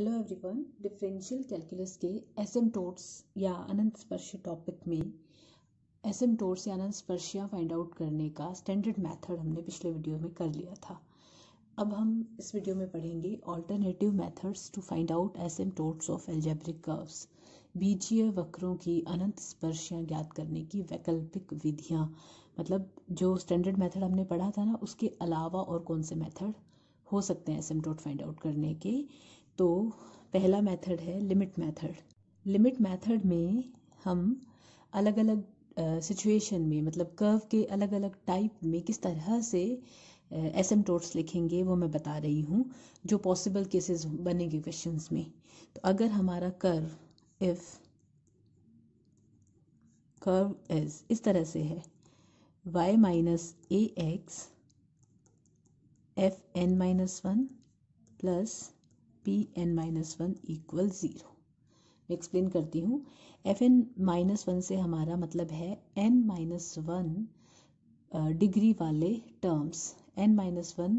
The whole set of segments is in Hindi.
हेलो एवरीवन डिफरेंशियल कैलकुलस के टोट्स या अनंत स्पर्श टॉपिक में टोट्स या अनंत स्पर्शियाँ फाइंड आउट करने का स्टैंडर्ड मेथड हमने पिछले वीडियो में कर लिया था अब हम इस वीडियो में पढ़ेंगे alternative methods to find out tots of algebraic curves बीजीय वक्रों की अनंत स्पर्शियाँ ज्ञात करने की वैकल्पिक विधियाँ मतलब जो स्टैंडर्ड मेथड हमने पढ़ा था ना उसके अलावा और कौन से मेथड हो सकते हैं टोट फाइंड आउट करने के तो पहला मेथड है लिमिट मेथड लिमिट मेथड में हम अलग अलग सिचुएशन में मतलब कर्व के अलग अलग टाइप में किस तरह से एस एम टोट्स लिखेंगे वो मैं बता रही हूँ जो पॉसिबल केसेस बनेंगे क्वेश्चन में तो अगर हमारा कर्व इफ़ कर्व इज इस तरह से है वाई माइनस ए X F N minus one plus P N minus one equal zero मैं एक्सप्लेन करती हूँ एफ एन माइनस वन से हमारा मतलब है एन माइनस वन डिग्री वाले टर्म्स एन माइनस वन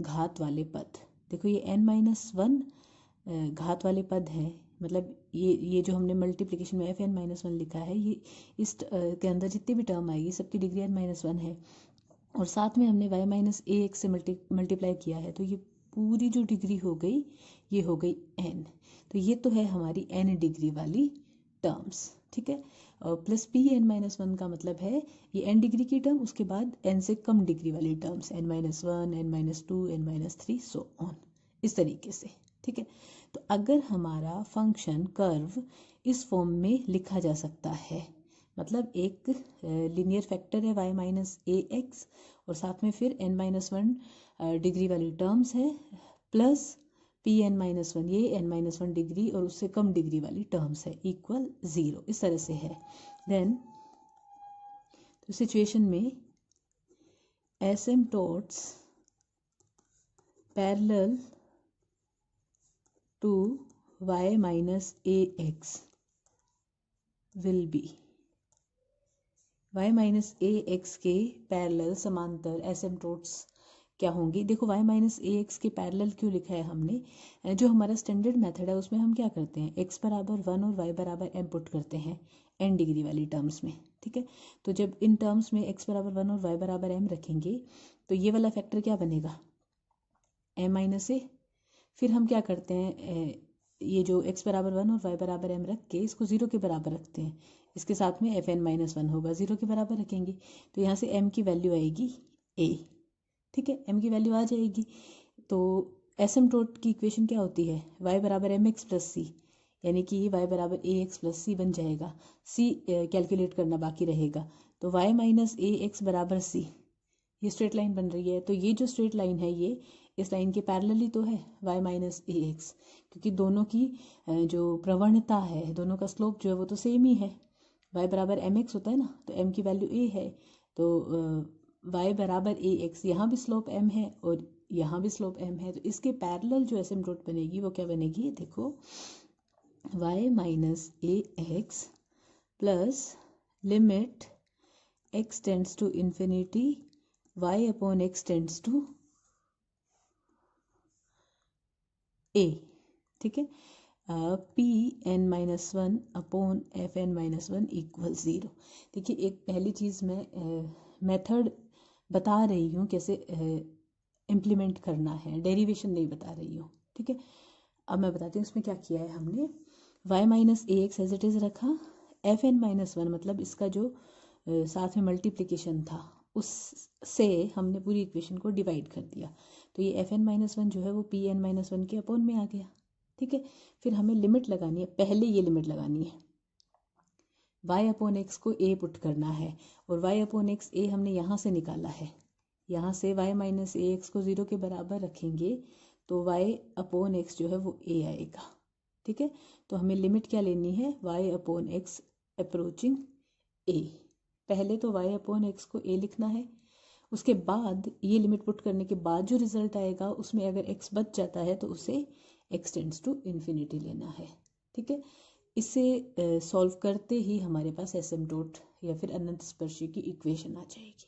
घात वाले पद देखो ये एन माइनस वन घात वाले पद हैं मतलब ये ये जो हमने मल्टीप्लिकेशन में एफ एन माइनस वन लिखा है ये इस के अंदर जितनी भी टर्म आएगी सबकी डिग्री एन माइनस वन है और साथ में हमने वाई माइनस ए एक्स से मल्टी मल्टीप्लाई किया है तो ये पूरी जो डिग्री हो गई ये हो गई एन तो ये तो है हमारी एन डिग्री वाली टर्म्स ठीक है plus P N minus one का मतलब है ये एन डिग्री की टर्म उसके बाद एन से कम डिग्री वाली terms n minus one n minus two n minus three so on इस तरीके से ठीक है तो अगर हमारा फंक्शन कर्व इस फॉर्म में लिखा जा सकता है मतलब एक लिनियर फैक्टर है वाई माइनस ए एक्स और साथ में फिर एन माइनस वन डिग्री वाली टर्म्स है plus P N minus one ये एन माइनस वन डिग्री और उससे कम डिग्री वाली टर्म्स है इक्वल ज़ीरो इस तरह से है देन तो सिचुएशन में asymptotes parallel to y minus A x will be y minus A x के पैरल समांतर एस एम टोट्स क्या होंगी देखो y माइनस ए एक्स के पैरल क्यों लिखा है हमने जो हमारा स्टैंडर्ड मेथड है उसमें हम क्या करते हैं x बराबर वन और y बराबर एम पुट करते हैं एन डिग्री वाली टर्म्स में ठीक है तो जब इन टर्म्स में x बराबर वन और y बराबर एम रखेंगे तो ये वाला फैक्टर क्या बनेगा एम माइनस ए फिर हम क्या करते हैं ये जो x बराबर वन और y बराबर एम रख के इसको ज़ीरो के बराबर रखते हैं इसके साथ में एफ एन माइनस वन होगा ज़ीरो के बराबर रखेंगे तो यहाँ से m की वैल्यू आएगी ए ठीक है एम की वैल्यू आ जाएगी तो एस एम टोट की इक्वेशन क्या होती है वाई बराबर एम एक्स प्लस सी यानी कि वाई बराबर ए एक्स प्लस सी बन जाएगा सी कैलकुलेट करना बाकी रहेगा तो वाई माइनस ए एक्स बराबर सी ये स्ट्रेट लाइन बन रही है तो ये जो स्ट्रेट लाइन है ये इस लाइन के पैरल ही तो है वाई माइनस ए एक्स क्योंकि दोनों की जो प्रवणता है दोनों का स्लोप जो है वो तो सेम ही है वाई बराबर एम एक्स होता है ना तो एम की वैल्यू ए है तो वाई बराबर ए एक्स यहाँ भी स्लोप एम है और यहाँ भी स्लोप एम है तो इसके पैरेलल जो एसएम रोड बनेगी वो क्या बनेगी देखो y minus A x plus limit x tends to infinity y upon x tends to a ठीक है p N minus one upon f N minus one equal zero देखिए एक पहली चीज़ मैं मेथड बता रही हूँ कैसे इम्प्लीमेंट करना है डेरिवेशन नहीं बता रही हूँ ठीक है अब मैं बताती हूँ इसमें क्या किया है हमने y minus A x as it is रखा एफ एन माइनस वन मतलब इसका जो साथ में मल्टीप्लिकेशन था उससे हमने पूरी इक्वेशन को डिवाइड कर दिया तो ये एफ एन माइनस वन जो है वो पी एन माइनस वन के अपॉन में आ गया ठीक है फिर हमें लिमिट लगानी है पहले ये लिमिट लगानी है y अपोन एक्स को ए पुट करना है और y अपोन एक्स ए हमने यहाँ से निकाला है यहाँ से y माइनस ए एक्स को ज़ीरो के बराबर रखेंगे तो y अपोन एक्स जो है वो ए आएगा ठीक है तो हमें लिमिट क्या लेनी है y upon x approaching a पहले तो y अपोन एक्स को ए लिखना है उसके बाद ये लिमिट पुट करने के बाद जो रिजल्ट आएगा उसमें अगर एक्स बच जाता है तो उसे एक्सटेंड्स टू इन्फिनिटी लेना है ठीक है इसे सॉल्व करते ही हमारे पास एस एम डॉट या फिर अनंत स्पर्शी की इक्वेशन आ जाएगी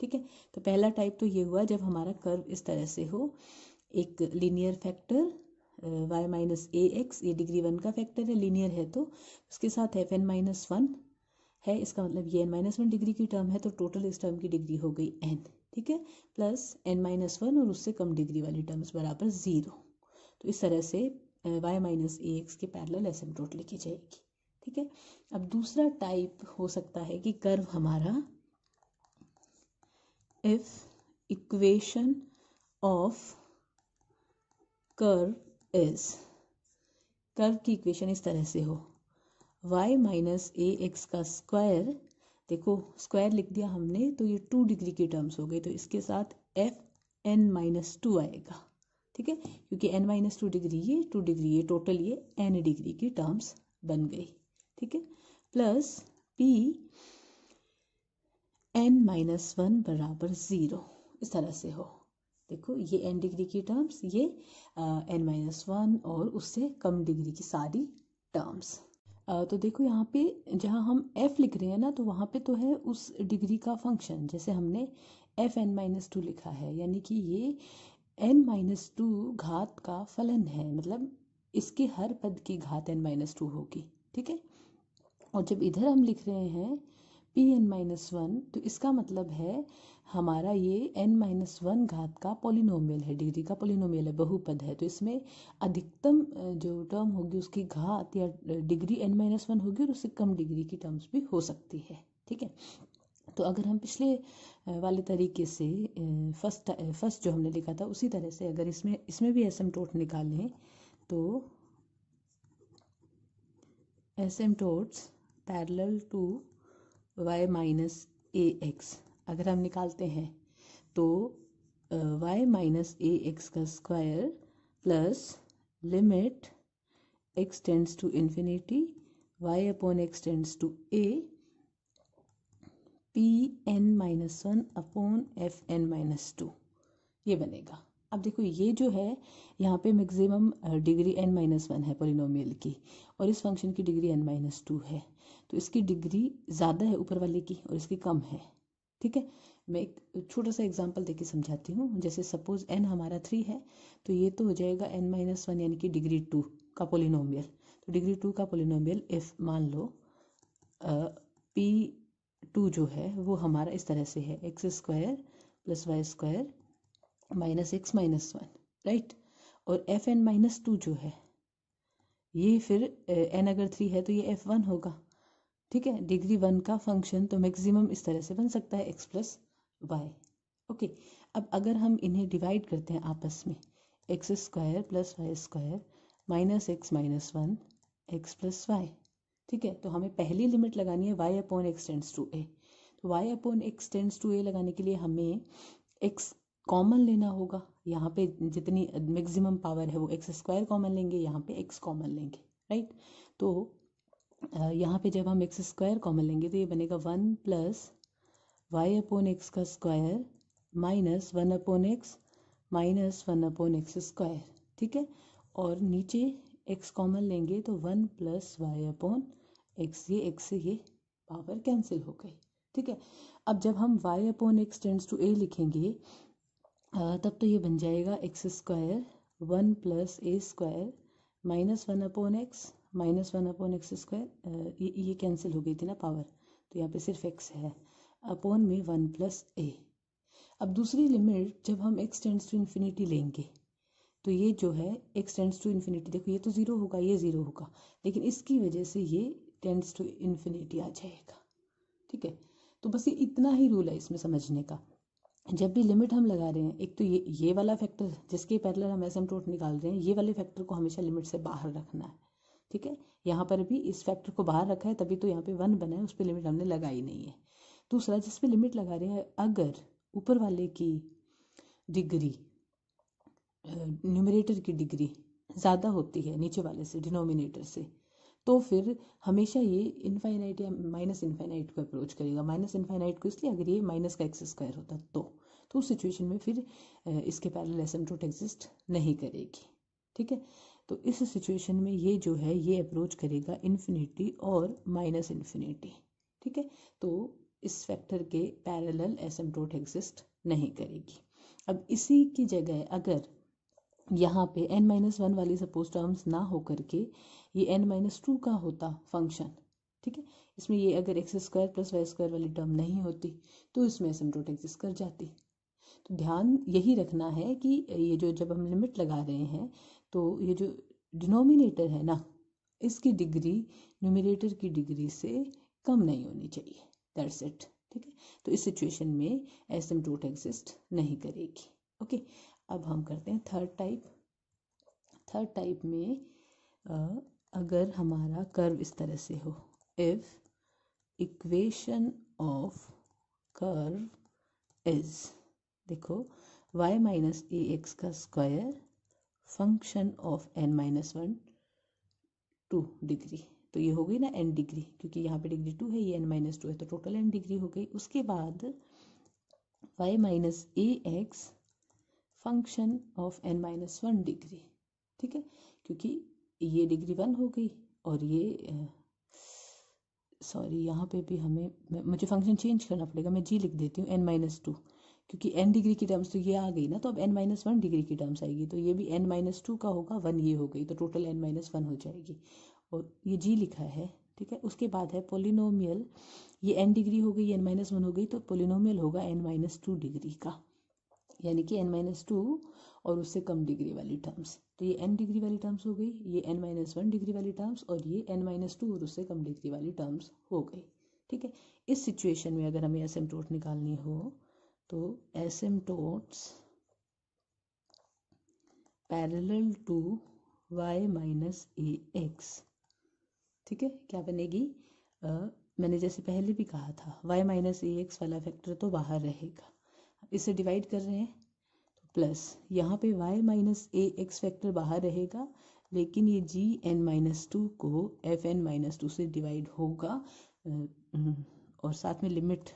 ठीक है तो पहला टाइप तो ये हुआ जब हमारा कर्व इस तरह से हो एक लीनियर फैक्टर वाई माइनस ए एक्स ये डिग्री वन का फैक्टर है लीनियर है तो उसके साथ एफ एन माइनस वन है इसका मतलब ये एन माइनस वन डिग्री की टर्म है तो टोटल इस टर्म की डिग्री हो गई एन ठीक है प्लस एन माइनस वन और उससे कम डिग्री वाली टर्म्स बराबर ज़ीरो तो इस तरह से वाई माइनस ए एक्स के पैरल पैरेलल टोट लिखी जाएगी ठीक है अब दूसरा टाइप हो सकता है कि कर्व हमारा if equation of curve is curve की इक्वेशन इस तरह से हो y माइनस ए एक्स का स्क्वायर देखो स्क्वायर लिख दिया हमने तो ये टू डिग्री की टर्म्स हो गई तो इसके साथ एफ एन माइनस टू आएगा ठीक है क्योंकि एन माइनस टू डिग्री ये टू डिग्री ये टोटल ये एन डिग्री की टर्म्स बन गई ठीक है plus P N minus one बराबर ज़ीरो इस तरह से हो देखो ये एन डिग्री की टर्म्स ये एन माइनस वन और उससे कम डिग्री की सारी टर्म्स तो देखो यहाँ पे जहाँ हम एफ़ लिख रहे हैं ना तो वहाँ पे तो है उस डिग्री का फंक्शन जैसे हमने एफ एन माइनस टू लिखा है यानी कि ये एन माइनस टू घात का फलन है मतलब इसके हर पद की घात एन माइनस टू होगी ठीक है और जब इधर हम लिख रहे हैं पी एन माइनस वन तो इसका मतलब है हमारा ये एन माइनस वन घात का पॉलिनोमियल है डिग्री का पॉलिनोमियल है बहुपद है तो इसमें अधिकतम जो टर्म होगी उसकी घात या डिग्री एन माइनस वन होगी और उससे कम डिग्री की टर्म्स भी हो सकती है ठीक है तो अगर हम पिछले वाले तरीके से फर्स्ट फर्स्ट जो हमने लिखा था उसी तरह से अगर इसमें इसमें भी एस एम टोट निकालें तो asymptotes parallel to y minus A x अगर हम निकालते हैं तो वाई माइनस ए एक्स का square plus limit x tends to infinity y upon x tends to a p N minus one upon f N minus two ये बनेगा अब देखो ये जो है यहाँ पे maximum degree n minus one है पोलिनोमियल की और इस फंक्शन की डिग्री एन माइनस टू है तो इसकी डिग्री ज़्यादा है ऊपर वाले की और इसकी कम है ठीक है मैं एक छोटा सा एग्जांपल देके समझाती हूँ जैसे सपोज एन हमारा थ्री है तो ये तो हो जाएगा एन माइनस वन यानी कि डिग्री टू का पोलिनोमियल तो डिग्री टू का पोलिनोमियल इफ मान लो पी uh, टू जो है वो हमारा इस तरह से है x square plus y square minus x minus one right और एफ एन माइनस टू जो है ये फिर एन eh, अगर थ्री है तो ये एफ वन होगा ठीक है डिग्री वन का फंक्शन तो मैक्सिमम इस तरह से बन सकता है एक्स प्लस वाई ओके अब अगर हम इन्हें डिवाइड करते हैं आपस में x square plus y square minus x minus one x plus y ठीक है तो हमें पहली लिमिट लगानी है y upon x tends to a तो y upon x tends to a लगाने के लिए हमें एक्स कॉमन लेना होगा यहाँ पे जितनी मैक्सिमम पावर है वो एक्स स्क्वायर कॉमन लेंगे यहाँ पे एक्स कॉमन लेंगे राइट तो यहाँ पे जब हम एक्स स्क्वायर कॉमन लेंगे तो ये बनेगा one plus y upon x का square minus one upon x minus one upon x square ठीक है और नीचे एक्स कॉमन लेंगे तो one plus y upon x ये एक्स से ये पावर कैंसिल हो गई ठीक है अब जब हम y upon x tends to a लिखेंगे तब तो ये बन जाएगा x square one plus a square minus one upon x minus one upon x square ये ये कैंसिल हो गई थी ना पावर तो यहाँ पे सिर्फ एक्स है अपॉन में वन प्लस ए अब दूसरी लिमिट जब हम एक्स टेंड्स टू इन्फिनिटी लेंगे तो ये जो है एक्स टेंड्स टू इन्फिनिटी देखो ये तो ज़ीरो होगा ये ज़ीरो होगा लेकिन इसकी वजह से ये टेंड्स टू इन्फिनिटी आ जाएगा ठीक है तो बस ये इतना ही रूल है इसमें समझने का जब भी लिमिट हम लगा रहे हैं एक तो ये ये वाला फैक्टर जिसके पैरल हम एस निकाल रहे हैं ये वाले फैक्टर को हमेशा लिमिट से बाहर रखना है ठीक है यहाँ पर भी इस फैक्टर को बाहर रखा है तभी तो यहाँ पे वन बना है उस पर लिमिट हमने लगाई नहीं है दूसरा जिस पे लिमिट लगा रहे हैं अगर ऊपर वाले की डिग्री न्यूमिनेटर की डिग्री ज़्यादा होती है नीचे वाले से डिनोमिनेटर से तो फिर हमेशा ये इनफाइनाइट या माइनस इन्फाइनाइट को अप्रोच करेगा माइनस इन्फाइनाइट को इसलिए अगर ये माइनस का एक्स स्क्वायर होता तो तो उस सिचुएशन में फिर इसके पैरल एस एम एग्जिस्ट नहीं करेगी ठीक है तो इस सिचुएशन में ये जो है ये अप्रोच करेगा इन्फिनिटी और माइनस इन्फिनिटी ठीक है तो इस फैक्टर के पैरेलल एस एम एग्जिस्ट नहीं करेगी अब इसी की जगह अगर यहाँ पे एन माइनस वन वाली सपोज टर्म्स ना हो करके ये एन माइनस टू का होता फंक्शन ठीक है इसमें ये अगर x square plus y square वाली टर्म नहीं होती तो इसमें एसिम्टोट एग्जिस्ट कर जाती तो ध्यान यही रखना है कि ये जो जब हम लिमिट लगा रहे हैं तो ये जो डिनोमिनेटर है ना इसकी डिग्री न्यूमिनेटर की डिग्री से कम नहीं होनी चाहिए दैट्स इट ठीक है तो इस सिचुएशन में टोट एग्जिस्ट नहीं करेगी ओके अब हम करते हैं थर्ड टाइप थर्ड टाइप में अगर हमारा कर्व इस तरह से हो if equation of curve is देखो y माइनस ए एक्स का square function of n minus one two degree तो ये हो गई ना n डिग्री क्योंकि यहाँ पे डिग्री टू है ये n माइनस टू है तो टोटल n डिग्री हो गई उसके बाद y minus A x function of n minus one degree ठीक है क्योंकि ये डिग्री वन हो गई और ये सॉरी यहाँ पे भी हमें मुझे फंक्शन चेंज करना पड़ेगा मैं जी लिख देती हूँ एन माइनस टू क्योंकि एन डिग्री की टर्म्स तो ये आ गई ना तो अब एन माइनस वन डिग्री की टर्म्स आएगी तो ये भी एन माइनस टू का होगा वन ये हो गई तो टोटल एन माइनस वन हो जाएगी और ये जी लिखा है ठीक है उसके बाद है पोलिनोमियल ये एन डिग्री हो गई एन माइनस वन हो गई तो पोलिनोमियल होगा एन माइनस टू डिग्री का यानी कि एन माइनस टू और उससे कम डिग्री वाली टर्म्स तो ये एन डिग्री वाली टर्म्स हो गई ये एन माइनस वन डिग्री वाली टर्म्स और ये एन माइनस टू और उससे कम डिग्री वाली टर्म्स हो गई ठीक है इस सिचुएशन में अगर हमें एस निकालनी हो तो asymptotes parallel to y minus A x ठीक है क्या बनेगी आ, मैंने जैसे पहले भी कहा था वाई माइनस ए एक्स वाला फैक्टर तो बाहर रहेगा इसे डिवाइड कर रहे हैं तो प्लस यहाँ पे y माइनस ए एक्स फैक्टर बाहर रहेगा लेकिन ये जी एन माइनस टू को एफ एन माइनस टू से डिवाइड होगा हम्म, और साथ में limit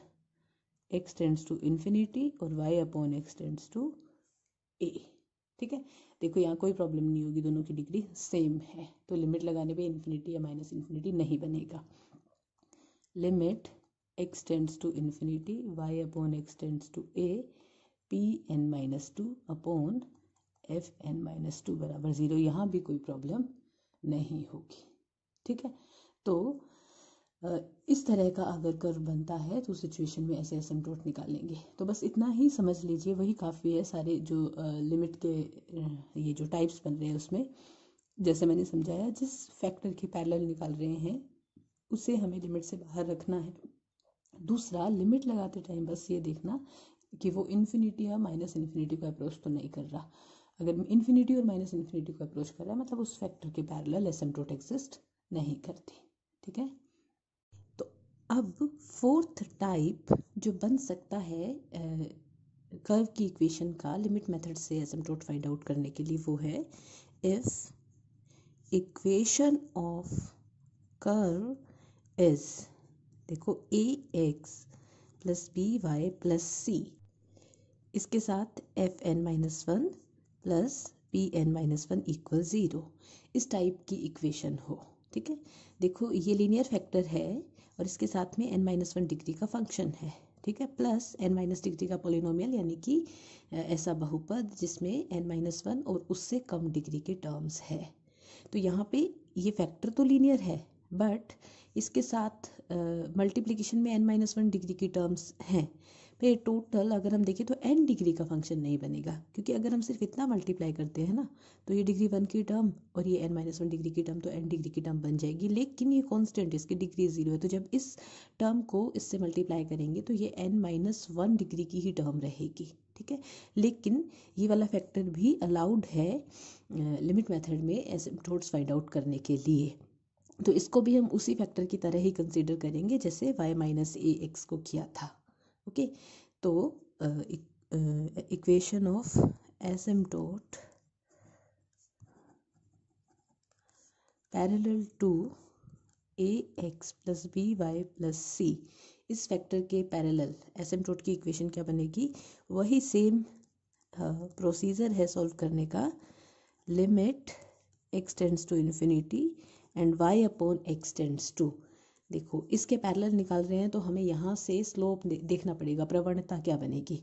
x tends to infinity और y upon x tends to a ठीक है देखो यहाँ कोई प्रॉब्लम नहीं होगी दोनों की डिग्री सेम है तो लिमिट लगाने पे इन्फिनिटी या माइनस इन्फिनिटी नहीं बनेगा limit x tends to infinity y upon x tends to a p N minus two upon f N minus two बराबर ज़ीरो यहाँ भी कोई प्रॉब्लम नहीं होगी ठीक है तो इस तरह का अगर कर्व बनता है तो सिचुएशन में ऐसे एसमटोट निकालेंगे तो बस इतना ही समझ लीजिए वही काफ़ी है सारे जो लिमिट के ये जो टाइप्स बन रहे हैं उसमें जैसे मैंने समझाया जिस फैक्टर की पैरेलल निकाल रहे हैं उसे हमें लिमिट से बाहर रखना है दूसरा लिमिट लगाते टाइम बस ये देखना कि वो इन्फिनिटी या माइनस इन्फिनिटी को अप्रोच तो नहीं कर रहा अगर इन्फिनिटी और माइनस इन्फिनिटी को अप्रोच कर रहा है मतलब उस फैक्टर के पैरल एसेम्प्टोट एग्जिस्ट नहीं करती ठीक है तो अब फोर्थ टाइप जो बन सकता है कर्व की इक्वेशन का लिमिट मेथड से एसेम्प्टोट फाइंड आउट करने के लिए वो है if equation of curve is देखो a x plus b y plus c इसके साथ f N minus one plus P N minus one equal zero इस टाइप की इक्वेशन हो ठीक है देखो ये लीनियर फैक्टर है और इसके साथ में एन माइनस वन डिग्री का फंक्शन है ठीक है प्लस एन माइनस डिग्री का पोलिनोमियल यानी कि ऐसा बहुपद जिसमें एन माइनस वन और उससे कम डिग्री के टर्म्स है तो यहाँ पे ये फैक्टर तो लीनियर है बट इसके साथ मल्टीप्लिकेशन में एन माइनस वन डिग्री की टर्म्स हैं फिर टोटल अगर हम देखें तो एन डिग्री का फंक्शन नहीं बनेगा क्योंकि अगर हम सिर्फ इतना मल्टीप्लाई करते हैं ना तो ये डिग्री वन की टर्म और ये एन माइनस वन डिग्री की टर्म तो एन डिग्री की टर्म बन जाएगी लेकिन ये कॉन्स्टेंट इसकी डिग्री ज़ीरो है तो जब इस टर्म को इससे मल्टीप्लाई करेंगे तो ये एन माइनस वन डिग्री की ही टर्म रहेगी ठीक है लेकिन ये वाला फैक्टर भी अलाउड है लिमिट मेथड में एज फाइंड आउट करने के लिए तो इसको भी हम उसी फैक्टर की तरह ही कंसिडर करेंगे जैसे वाई माइनस ए एक्स को किया था ओके तो equation of asymptote parallel to a x plus b y plus c इस फैक्टर के पैरेलल एस एम टोट की इक्वेशन क्या बनेगी वही सेम प्रोसीजर है सॉल्व करने का limit x tends to infinity and y upon x tends to देखो इसके पैरेलल निकाल रहे हैं तो हमें यहाँ से स्लोप देखना पड़ेगा प्रवणता क्या बनेगी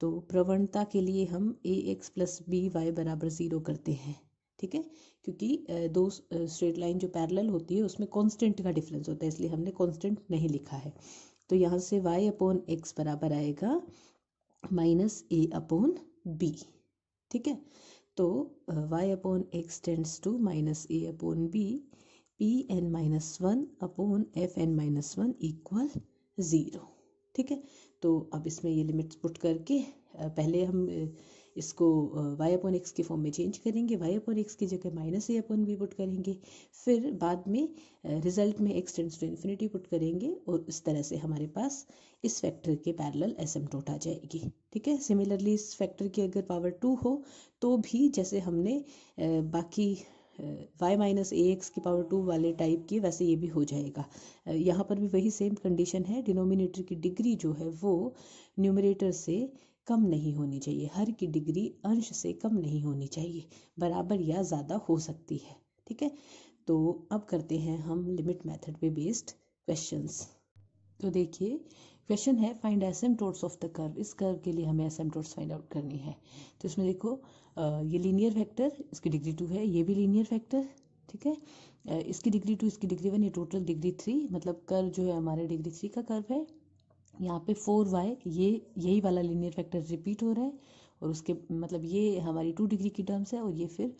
तो प्रवणता के लिए हम a x plus b y बराबर ज़ीरो करते हैं ठीक है क्योंकि दो स्ट्रेट लाइन जो पैरेलल होती है उसमें कांस्टेंट का डिफरेंस होता है इसलिए हमने कांस्टेंट नहीं लिखा है तो यहाँ से वाई अपॉन एक्स बराबर आएगा माइनस ए अपॉन बी ठीक है तो y upon x tends to minus a upon b p N minus one upon f N minus one equal zero ठीक है तो अब इसमें ये लिमिट्स पुट करके पहले हम इसको वाई अपोन एक्स के फॉर्म में चेंज करेंगे वाई अपोन एक्स की जगह minus a upon b put करेंगे फिर बाद में रिजल्ट में x tends to infinity put करेंगे और इस तरह से हमारे पास इस फैक्टर के पैरेलल एस एम टोट आ जाएगी ठीक है सिमिलरली इस फैक्टर की अगर पावर टू हो तो भी जैसे हमने बाकी वाई माइनस ए एक्स की पावर टू वाले टाइप की वैसे ये भी हो जाएगा यहाँ पर भी वही सेम कंडीशन है डिनोमिनेटर की डिग्री जो है वो न्यूमिनेटर से कम नहीं होनी चाहिए हर की डिग्री अंश से कम नहीं होनी चाहिए बराबर या ज़्यादा हो सकती है ठीक है तो अब करते हैं हम लिमिट मेथड पे बेस्ड क्वेश्चंस तो देखिए क्वेश्चन है find asymptotes of the curve इस कर्व के लिए हमें एसएम टोर्स फाइंड आउट करनी है तो इसमें देखो ये लीनियर वेक्टर इसकी डिग्री टू है ये भी लीनियर वेक्टर ठीक है इसकी डिग्री टू इसकी डिग्री वन ये टोटल डिग्री थ्री मतलब कर्व जो है हमारे डिग्री थ्री का कर्व है यहाँ पे फोर वाई ये यही वाला लीनियर फैक्टर रिपीट हो रहा है और उसके मतलब ये हमारी टू डिग्री की टर्म्स है और ये फिर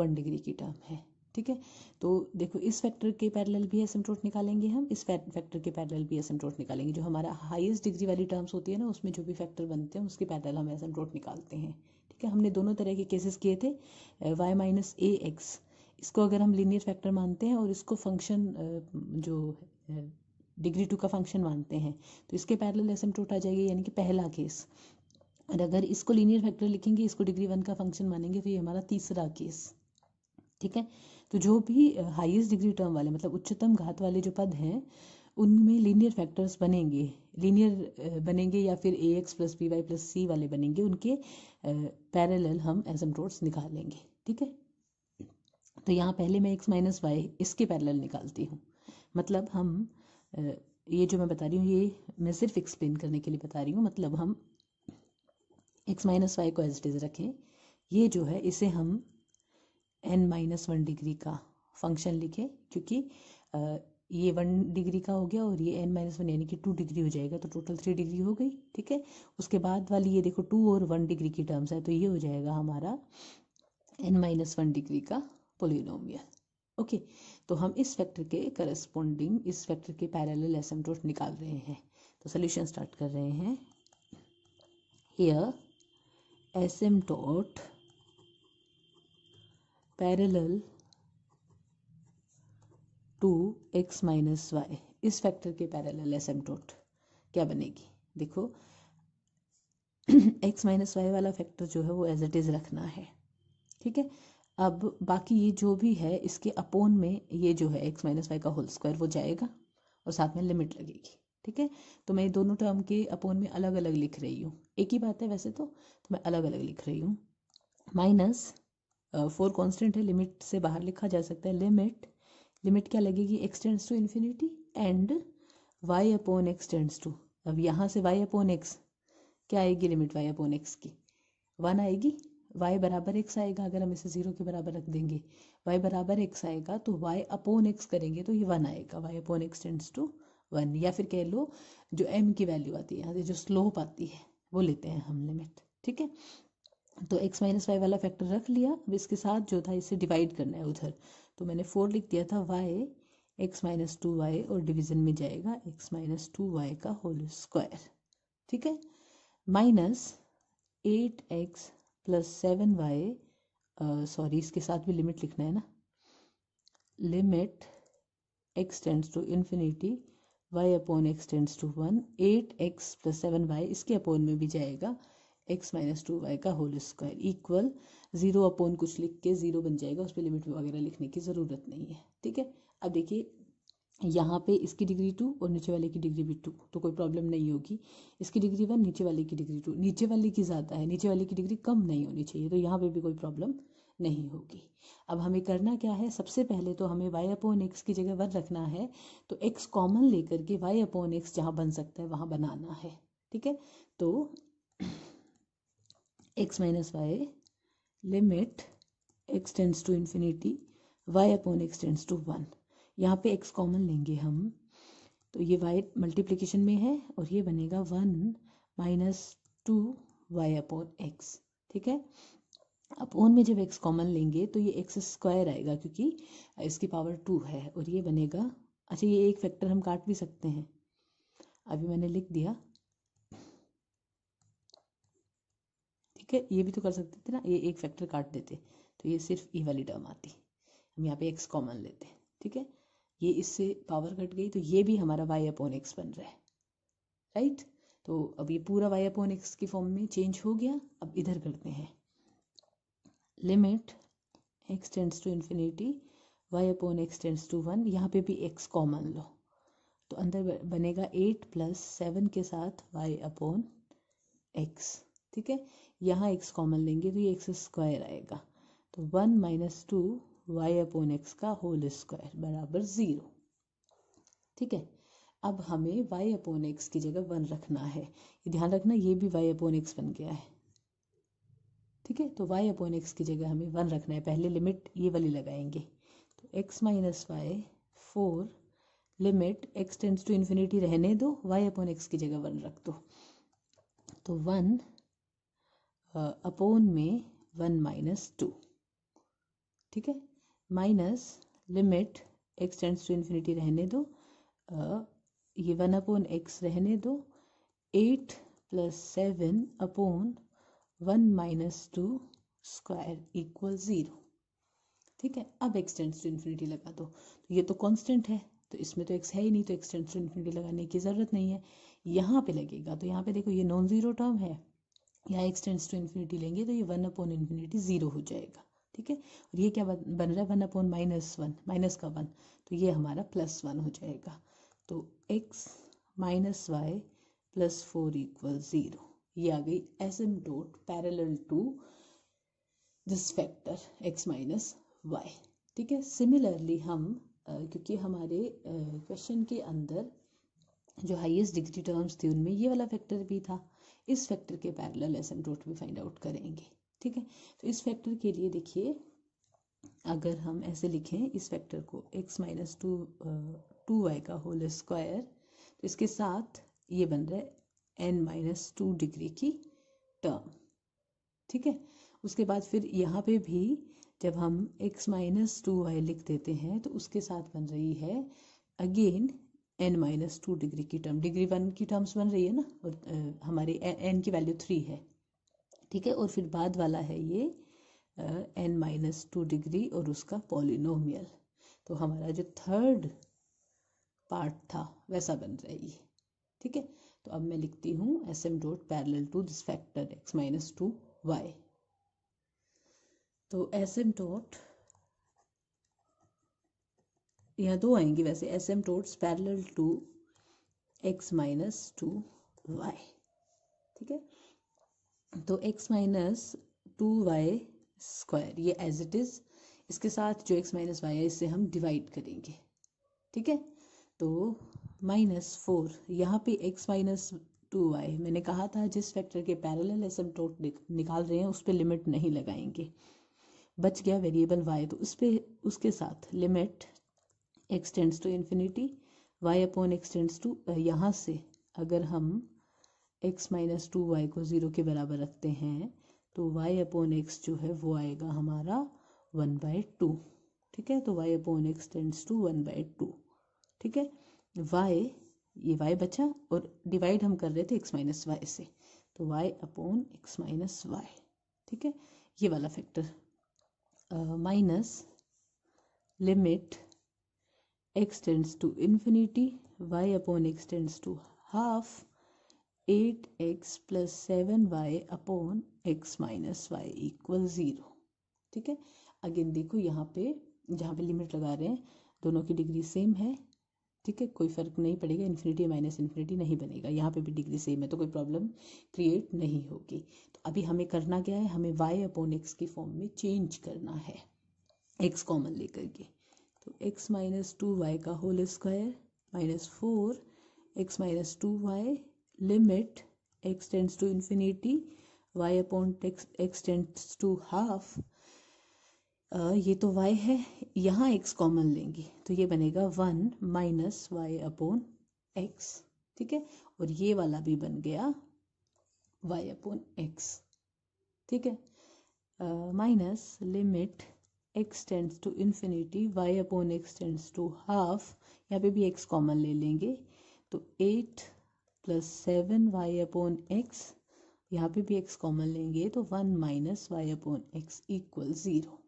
वन डिग्री की टर्म है ठीक है तो देखो इस फैक्टर के पैरेलल भी एसिम्टोट निकालेंगे हम इस फैक्टर के पैरेलल भी एसिम्टोट निकालेंगे जो हमारा हाईएस्ट डिग्री वाली टर्म्स होती है ना उसमें जो भी फैक्टर बनते हैं उसके पैरेलल हम एसिम्टोट निकालते हैं क्या हमने दोनों तरह के केसेस किए थे वाई माइनस ए एक्स इसको अगर हम लीनियर फैक्टर मानते हैं और इसको फंक्शन जो डिग्री टू का फंक्शन मानते हैं तो इसके पैरेलल एस टूट आ जाएगी यानी कि पहला केस और अगर इसको लीनियर फैक्टर लिखेंगे इसको डिग्री वन का फंक्शन मानेंगे तो ये हमारा तीसरा केस ठीक है तो जो भी हाईएस्ट डिग्री टर्म वाले मतलब उच्चतम घात वाले जो पद हैं उनमें लीनियर फैक्टर्स बनेंगे लीनियर uh, बनेंगे या फिर a x plus b y plus c वाले बनेंगे उनके पैरेलल uh, हम एजम रोड्स निकालेंगे ठीक है तो यहाँ पहले मैं एक्स माइनस वाई इसके पैरेलल निकालती हूँ मतलब हम uh, ये जो मैं बता रही हूँ ये मैं सिर्फ एक्सप्लेन करने के लिए बता रही हूँ मतलब हम एक्स माइनस वाई को एज इट इज़ रखें ये जो है इसे हम एन माइनस वन डिग्री का फंक्शन लिखें क्योंकि ये वन डिग्री का हो गया और ये एन माइनस वन यानी कि टू डिग्री हो जाएगा तो टोटल थ्री डिग्री हो गई ठीक है उसके बाद वाली ये देखो टू और वन डिग्री की टर्म्स है तो ये हो जाएगा हमारा एन माइनस वन डिग्री का पोलिनोमियल ओके तो हम इस फैक्टर के करस्पोंडिंग इस फैक्टर के पैरेलल एसमटोट निकाल रहे हैं तो सोल्यूशन स्टार्ट कर रहे हैं asymptote parallel to x minus y इस फैक्टर के पैरल एसेम्टोट क्या बनेगी देखो एक्स माइनस वाई वाला फैक्टर जो है वो एज इट इज़ रखना है ठीक है अब बाकी ये जो भी है इसके अपोन में ये जो है एक्स माइनस वाई का होल स्क्वायर वो जाएगा और साथ में लिमिट लगेगी ठीक है तो मैं दोनों टर्म के अपोन में अलग अलग लिख रही हूँ एक ही बात है वैसे तो तो मैं अलग अलग लिख रही हूँ माइनस फोर कॉन्स्टेंट है लिमिट से बाहर लिखा जा सकता है लिमिट लिमिट क्या लगेगी x tends to infinity and y upon x tends to अब यहाँ से वाई अपोन एक्स क्या आएगी लिमिट वाई अपोन एक्स की वन आएगी वाई बराबर एक्स आएगा अगर हम इसे ज़ीरो के बराबर रख देंगे वाई बराबर एक्स आएगा तो वाई अपोन एक्स करेंगे तो ये वन आएगा y upon x tends to one या फिर कह लो जो एम की वैल्यू आती है यहाँ से जो स्लोप आती है वो लेते हैं हम लिमिट ठीक है तो x माइनस वाई वाला फैक्टर रख लिया अब इसके साथ जो था इसे डिवाइड करना है उधर तो मैंने फोर लिख दिया था y x minus two y और डिवीजन में जाएगा x माइनस टू वाई का होल स्क्वायर ठीक है minus eight x plus seven y sorry इसके साथ भी लिमिट लिखना है ना limit x tends to infinity y upon x tends to one eight x plus seven y इसके अपॉन में भी जाएगा एक्स माइनस टू वाई का whole square equal zero upon कुछ लिख के ज़ीरो बन जाएगा उस पर लिमिट वगैरह लिखने की ज़रूरत नहीं है ठीक है अब देखिए यहाँ पे इसकी डिग्री टू और नीचे वाले की डिग्री भी टू तो कोई प्रॉब्लम नहीं होगी इसकी डिग्री वन नीचे वाले की डिग्री टू नीचे वाले की ज़्यादा है नीचे वाले की डिग्री कम नहीं होनी चाहिए तो यहाँ पे भी कोई प्रॉब्लम नहीं होगी अब हमें करना क्या है सबसे पहले तो हमें वाई अपोन एक्स की जगह वन रखना है तो एक्स कॉमन लेकर के वाई अपोन एक्स जहाँ बन सकता है वहाँ बनाना है ठीक है तो x minus y limit x tends to infinity y upon x tends to one यहाँ पे एक्स कॉमन लेंगे हम तो ये वाई मल्टीप्लीकेशन में है और ये बनेगा one minus two y upon x ठीक है अपॉन में जब एक्स कॉमन लेंगे तो ये एक्स स्क्वायर आएगा क्योंकि इसकी पावर टू है और ये बनेगा अच्छा ये एक फैक्टर हम काट भी सकते हैं अभी मैंने लिख दिया ठीक है ये भी तो कर सकते थे ना ये एक फैक्टर काट देते तो ये सिर्फ ई e वाली टर्म आती हम यहाँ पे एक्स कॉमन लेते हैं ठीक है ये इससे पावर कट गई तो ये भी हमारा वाई अपोन एक्स बन रहा है राइट तो अब ये पूरा वाई अपोन एक्स के फॉर्म में चेंज हो गया अब इधर करते हैं limit x tends to infinity y upon x tends to one यहाँ पे भी एक्स कॉमन लो तो अंदर बनेगा एट प्लस सेवन के साथ वाई अपोन एक्स ठीक है यहाँ एक्स कॉमन लेंगे तो ये एक्स स्क्वायर आएगा तो one minus two y upon x का होल स्क्वायर बराबर ज़ीरो ठीक है अब हमें वाई अपोन एक्स की जगह वन रखना है ध्यान रखना ये भी वाई अपोन एक्स बन गया है ठीक है तो वाई अपोन एक्स की जगह हमें वन रखना है पहले लिमिट ये वाली लगाएंगे तो x minus y four limit x tends to infinity रहने दो वाई अपोन एक्स की जगह वन रख दो तो वन अपोन में वन माइनस टू ठीक है minus limit x tends to infinity रहने दो आ, ये वन अपोन एक्स रहने दो eight plus seven upon one minus two square equal zero ठीक है अब एक्सटेंड्स टू इन्फिनिटी लगा दो तो ये तो कांस्टेंट है तो इसमें तो एक्स है ही नहीं तो एक्सटेंड्स टू इन्फिनिटी लगाने की ज़रूरत नहीं है यहाँ पे लगेगा तो यहाँ पे देखो ये नॉन ज़ीरो टर्म है या एक्स टेंस टू इन्फिनिटी लेंगे तो ये वन अपॉन इन्फिनिटी ज़ीरो हो जाएगा ठीक है और ये क्या बन रहा है one upon minus one minus का वन तो ये हमारा प्लस वन हो जाएगा तो x minus y plus four equal zero ये आ गई asymptote parallel to this factor x minus y ठीक है सिमिलरली हम आ, क्योंकि हमारे क्वेश्चन के अंदर जो हाईएस्ट डिग्री टर्म्स थे उनमें ये वाला फैक्टर भी था इस फैक्टर के पैरेलल एस एम भी फाइंड आउट करेंगे ठीक है तो इस फैक्टर के लिए देखिए अगर हम ऐसे लिखें इस फैक्टर को x minus two two y का होल स्क्वायर तो इसके साथ ये बन रहा है एन माइनस टू डिग्री की टर्म ठीक है उसके बाद फिर यहाँ पे भी जब हम x माइनस टू वाई लिख देते हैं तो उसके साथ बन रही है again n minus two degree की टर्म डिग्री वन की टर्म्स बन रही है ना और आ, हमारी एन की वैल्यू थ्री है ठीक है और फिर बाद वाला है ये एन माइनस टू डिग्री और उसका पॉलिनोमियल तो हमारा जो थर्ड पार्ट था वैसा बन रहा ठीक है तो अब मैं लिखती हूँ asymptote parallel to this factor x minus two y तो एस एम डॉट यह दो आएंगे वैसे asymptotes parallel to x minus two y ठीक है तो x minus two y square ये एज इट इज़ इसके साथ जो एक्स माइनस वाई है इससे हम डिवाइड करेंगे ठीक है तो माइनस फोर यहाँ पे एक्स माइनस टू वाई मैंने कहा था जिस फैक्टर के पैरल एस एम टोट निकाल रहे हैं उस पर लिमिट नहीं लगाएंगे बच गया वेरिएबल वाई तो उस पर उसके साथ limit x tends to infinity y upon x tends to यहाँ से अगर हम एक्स माइनस टू वाई को ज़ीरो के बराबर रखते हैं तो वाई अपॉन एक्स जो है वो आएगा हमारा वन बाय टू ठीक है तो y upon x tends to one by two ठीक है वाई ये वाई बचा और डिवाइड हम कर रहे थे एक्स माइनस वाई से तो y upon x minus y ठीक है ये वाला factor minus limit x tends to infinity y upon x tends to half 8x plus seven y upon x minus y equal zero ठीक है अगेन देखो यहाँ पे जहाँ पे लिमिट लगा रहे हैं दोनों की डिग्री सेम है ठीक है कोई फ़र्क नहीं पड़ेगा इन्फिनिटी माइनस इन्फिनिटी नहीं बनेगा यहाँ पे भी डिग्री सेम है तो कोई प्रॉब्लम क्रिएट नहीं होगी तो अभी हमें करना क्या है हमें वाई अपॉन एक्स के फॉर्म में चेंज करना है एक्स कॉमन लेकर के तो x माइनस टू वाई का whole square minus four x minus two y limit x tends to infinity y upon x tends to half ये तो वाई है यहाँ एक्स कॉमन लेंगे तो ये बनेगा one minus y upon x ठीक है और ये वाला भी बन गया वाई अपॉन एक्स ठीक है minus uh, limit x tends to infinity y upon x tends to half यहाँ पे भी x कॉमन ले लेंगे तो eight plus seven y upon x यहाँ पे भी x कॉमन लेंगे तो one minus y upon x equal zero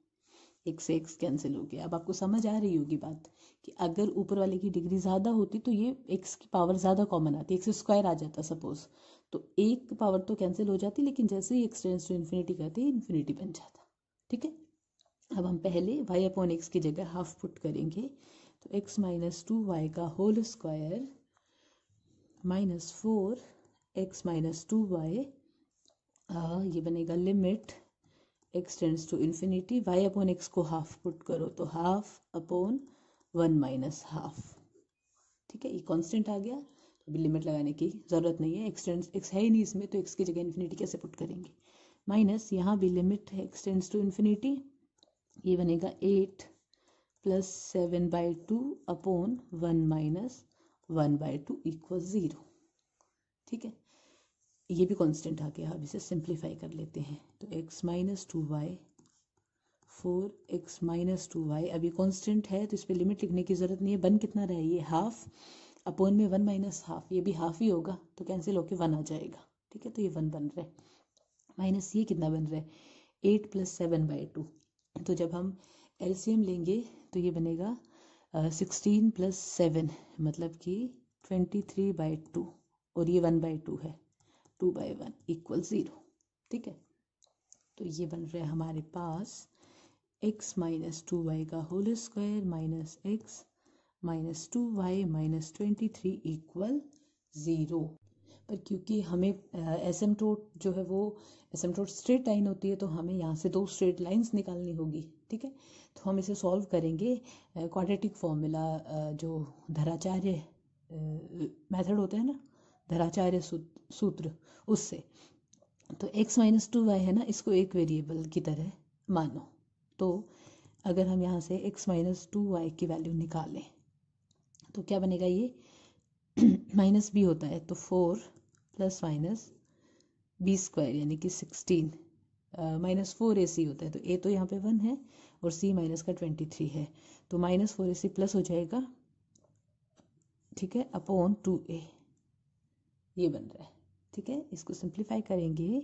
एक से एक्स कैंसिल हो गया अब आपको समझ आ रही होगी बात कि अगर ऊपर वाले की डिग्री ज़्यादा होती तो ये एक्स की पावर ज़्यादा कॉमन आती एक्स स्क्वायर आ जाता सपोज तो एक पावर तो कैंसिल हो जाती लेकिन जैसे ही एक्स टेंस टू इन्फिनिटी करते इन्फिनिटी बन जाता ठीक है अब हम पहले y अपॉन एक्स की जगह हाफ पुट करेंगे तो x माइनस टू वाई का whole square minus four x minus two y ये बनेगा limit x tends to infinity y upon x को हाफ पुट करो तो half upon one minus half ठीक है ये कांस्टेंट आ गया तो अभी लिमिट लगाने की ज़रूरत नहीं है एक्सटेंस एक्स है ही नहीं इसमें तो एक्स की जगह इन्फिनिटी कैसे पुट करेंगे माइनस यहाँ भी लिमिट है एक्सटेंस टू इन्फिनिटी ये बनेगा eight plus seven by two upon one minus one by two equal zero ठीक है ये भी कांस्टेंट आ गया अब इसे सिंप्लीफाई कर लेते हैं तो x minus two y four x minus two y अभी कांस्टेंट कॉन्स्टेंट है तो इस पर लिमिट लिखने की ज़रूरत नहीं है वन कितना रहे ये हाफ अपोन में वन माइनस हाफ ये भी हाफ ही होगा तो कैंसिल होके वन आ जाएगा ठीक है तो ये वन बन रहा है माइनस ये कितना बन रहा है eight plus seven by two तो जब हम एलसीएम लेंगे तो ये बनेगा सिक्सटीन प्लस सेवन मतलब कि ट्वेंटी थ्री बाई टू और ये वन बाई टू है two by one equal zero ठीक है तो ये बन रहा है हमारे पास एक्स माइनस टू वाई का whole square minus x minus two y minus twenty three equal zero पर क्योंकि हमें एस एम टोट जो है वो asymptote straight line होती है तो हमें यहाँ से दो स्ट्रेट लाइंस निकालनी होगी ठीक है तो हम इसे सॉल्व करेंगे क्वाड्रेटिक फॉर्मूला जो धराचार्य मेथड होता है ना धराचार्य सूत्र उससे तो x माइनस टू वाई है ना इसको एक वेरिएबल की तरह मानो तो अगर हम यहाँ से x माइनस टू वाई की वैल्यू निकालें तो क्या बनेगा ये माइनस बी होता है तो four plus minus b square यानी कि sixteen minus four a c होता है तो ए तो यहाँ पे वन है और सी माइनस का ट्वेंटी थ्री है तो minus four a c plus हो जाएगा ठीक है अपॉन टू ए ये बन रहा है ठीक है इसको सिंप्लीफाई करेंगे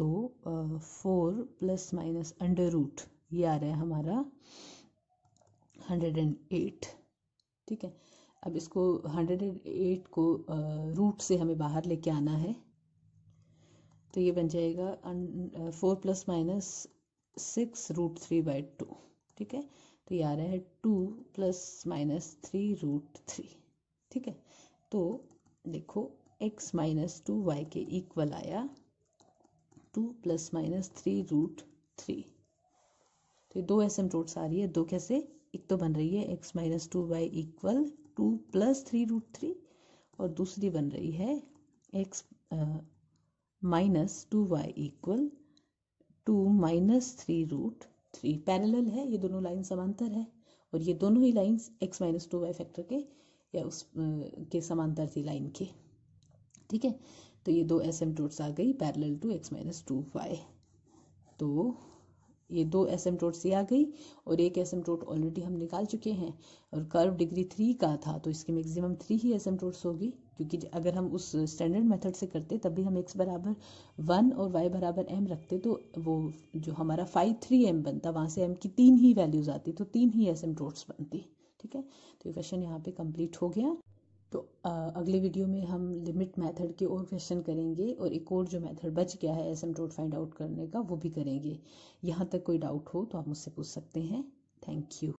तो four plus minus under root ये आ रहा है हमारा हंड्रेड एंड एट ठीक है अब इसको 108 को रूट से हमें बाहर लेके आना है तो ये बन जाएगा four plus minus six root three by two ठीक है तो ये आ रहा है two plus minus three root three ठीक है तो देखो एक्स माइनस टू वाई के इक्वल आया two plus minus three root three तो ये दो ऐसे रूट्स आ रही है दो कैसे एक तो बन रही है x minus two y equal two plus three root three और दूसरी बन रही है x minus two y equal two minus three root three parallel है ये दोनों लाइन समांतर है और ये दोनों ही lines x minus two y factor के या उस के समांतर थी लाइन के ठीक है तो ये दो एस एम टूट्स आ गई parallel to x minus two y तो ये दो एस एम टोट सी आ गई और एक एस एम टोट ऑलरेडी हम निकाल चुके हैं और कर्व डिग्री थ्री का था तो इसकी मैक्सिमम थ्री ही एस एम टोट्स होगी क्योंकि अगर हम उस स्टैंडर्ड मेथड से करते तब भी हम एक्स बराबर वन और वाई बराबर एम रखते तो वो जो हमारा फाइव थ्री एम बनता वहाँ से एम की तीन ही वैल्यूज आती तो तीन ही एस एम टोट्स बनती ठीक है तो ये क्वेश्चन यहाँ पे कंप्लीट हो गया तो अगले वीडियो में हम लिमिट मेथड के और क्वेश्चन करेंगे और एक और जो मेथड बच गया है asymptote find out करने का वो भी करेंगे यहाँ तक कोई डाउट हो तो आप मुझसे पूछ सकते हैं थैंक यू